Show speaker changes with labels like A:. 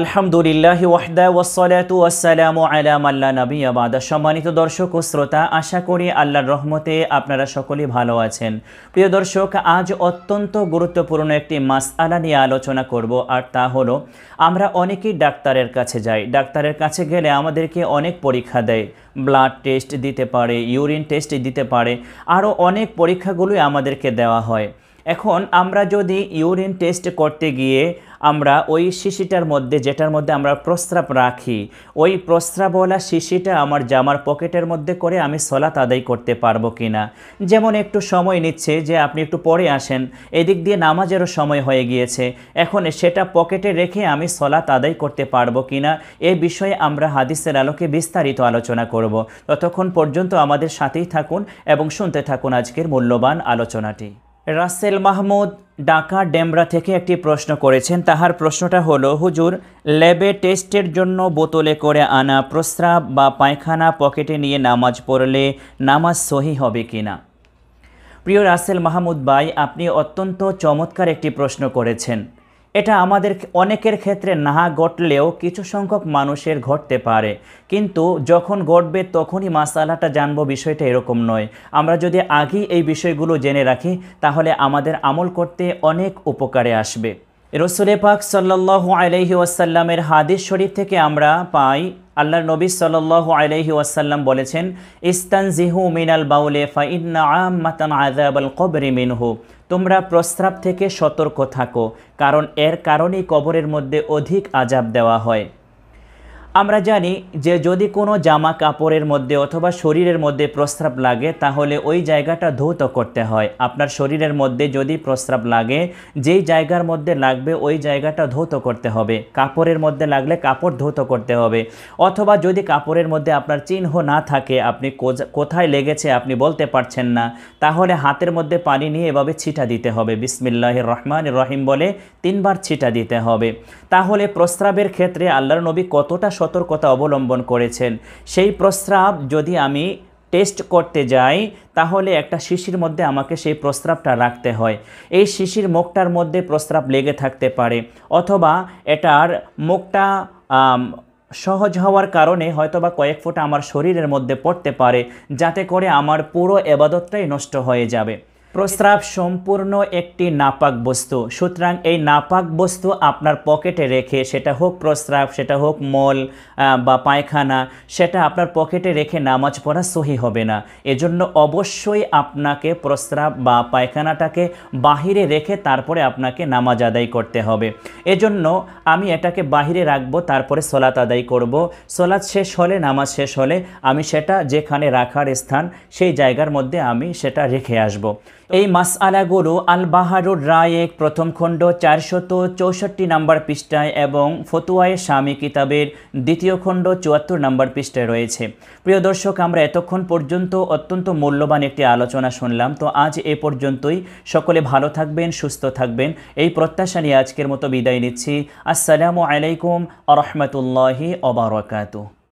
A: আলহামদুলিল্লাহ ওয়াহদা ওয়াসালাতু ওয়াসালামু আলা আল্লাহ নবী আবাদা সম্মানিত দর্শক ও শ্রোতা আশা করি আল্লাহর রহমতে আপনারা সকলেই ভালো আছেন প্রিয় দর্শক আজ অত্যন্ত গুরুত্বপূর্ণ একটি মাস আলা নিয়ে আলোচনা করব আর তা হলো আমরা অনেকেই ডাক্তারের কাছে যাই ডাক্তারের কাছে গেলে আমাদেরকে অনেক পরীক্ষা দেয় ব্লাড টেস্ট দিতে পারে ইউরিন টেস্ট দিতে পারে আরও অনেক পরীক্ষাগুলোই আমাদেরকে দেওয়া হয় এখন আমরা যদি ইউরিন টেস্ট করতে গিয়ে আমরা ওই শিশিটার মধ্যে যেটার মধ্যে আমরা প্রস্রাব রাখি ওই প্রস্রাবওয়ালা শিশিটা আমার জামার পকেটের মধ্যে করে আমি সলাত আদায় করতে পারবো কি না যেমন একটু সময় নিচ্ছে যে আপনি একটু পরে আসেন এদিক দিয়ে নামাজেরও সময় হয়ে গিয়েছে এখন সেটা পকেটে রেখে আমি সলাত আদায় করতে পারবো কি না এ বিষয়ে আমরা হাদিসের আলোকে বিস্তারিত আলোচনা করব ততক্ষণ পর্যন্ত আমাদের সাথেই থাকুন এবং শুনতে থাকুন আজকের মূল্যবান আলোচনাটি রাসেল মাহমুদ ডাকা ডেমরা থেকে একটি প্রশ্ন করেছেন তাহার প্রশ্নটা হলো হুজুর ল্যাবে টেস্টের জন্য বোতলে করে আনা প্রস্রাব বা পায়খানা পকেটে নিয়ে নামাজ পড়লে নামাজ সহি হবে কি না প্রিয় রাসেল মাহমুদ ভাই আপনি অত্যন্ত চমৎকার একটি প্রশ্ন করেছেন এটা আমাদের অনেকের ক্ষেত্রে না ঘটলেও কিছু সংখ্যক মানুষের ঘটতে পারে কিন্তু যখন ঘটবে তখনই মাসালাটা জানবো বিষয়টা এরকম নয় আমরা যদি আগেই এই বিষয়গুলো জেনে রাখি তাহলে আমাদের আমল করতে অনেক উপকারে আসবে রসুল পাক সাল্লাহু আলহি ওয়াসাল্লামের হাদিস শরীফ থেকে আমরা পাই আল্লাহ নবী সাল্লাহু আলহি ওয়াসাল্লাম বলেছেন জিহু মিনাল বাউলে ফাইন্না আমাতান আজাবাল কবরি মিনহু তোমরা প্রস্রাব থেকে সতর্ক থাকো কারণ এর কারণেই কবরের মধ্যে অধিক আজাব দেওয়া হয় আমরা জানি যে যদি কোনো জামা কাপড়ের মধ্যে অথবা শরীরের মধ্যে প্রস্রাব লাগে তাহলে ওই জায়গাটা ধৌত করতে হয় আপনার শরীরের মধ্যে যদি প্রস্রাব লাগে যেই জায়গার মধ্যে লাগবে ওই জায়গাটা ধৌত করতে হবে কাপড়ের মধ্যে লাগলে কাপড় ধৌত করতে হবে অথবা যদি কাপড়ের মধ্যে আপনার চিহ্ন না থাকে আপনি কোথায় লেগেছে আপনি বলতে পারছেন না তাহলে হাতের মধ্যে পানি নিয়ে এভাবে ছিটা দিতে হবে বিসমিল্লাহ রহমান রহিম বলে তিনবার ছিটা দিতে হবে তাহলে প্রস্রাবের ক্ষেত্রে আল্লাহ নবী কতটা সতর্কতা অবলম্বন করেছেন সেই প্রস্রাব যদি আমি টেস্ট করতে যাই তাহলে একটা শিশির মধ্যে আমাকে সেই প্রস্রাবটা রাখতে হয় এই শিশির মুখটার মধ্যে প্রস্রাব লেগে থাকতে পারে অথবা এটার মুখটা সহজ হওয়ার কারণে হয়তোবা কয়েক ফুট আমার শরীরের মধ্যে পড়তে পারে যাতে করে আমার পুরো এবাদতটাই নষ্ট হয়ে যাবে প্রস্রাব সম্পূর্ণ একটি নাপাক বস্তু সুতরাং এই নাপাক বস্তু আপনার পকেটে রেখে সেটা হোক প্রস্রাব সেটা হোক মল বা পায়খানা সেটা আপনার পকেটে রেখে নামাজ পড়া সহি হবে না এজন্য অবশ্যই আপনাকে প্রস্রাব বা পায়খানাটাকে বাহিরে রেখে তারপরে আপনাকে নামাজ আদায় করতে হবে এজন্য আমি এটাকে বাহিরে রাখবো তারপরে সলাত আদায় করব সলাদ শেষ হলে নামাজ শেষ হলে আমি সেটা যেখানে রাখার স্থান সেই জায়গার মধ্যে আমি সেটা রেখে আসব এই মাস গুরু আল বাহারুর রায়েক প্রথম খণ্ড চারশত চৌষট্টি নাম্বার পৃষ্ঠায় এবং ফতুয়ায় স্বামী কিতাবের দ্বিতীয় খণ্ড চুয়াত্তর নাম্বার পৃষ্ঠায় রয়েছে প্রিয় দর্শক আমরা এতক্ষণ পর্যন্ত অত্যন্ত মূল্যবান একটি আলোচনা শুনলাম তো আজ এ পর্যন্তই সকলে ভালো থাকবেন সুস্থ থাকবেন এই প্রত্যাশা নিয়ে আজকের মতো বিদায় নিচ্ছি আসসালামু আলাইকুম আরহামতুল্লাহি রহমতুল্লাহি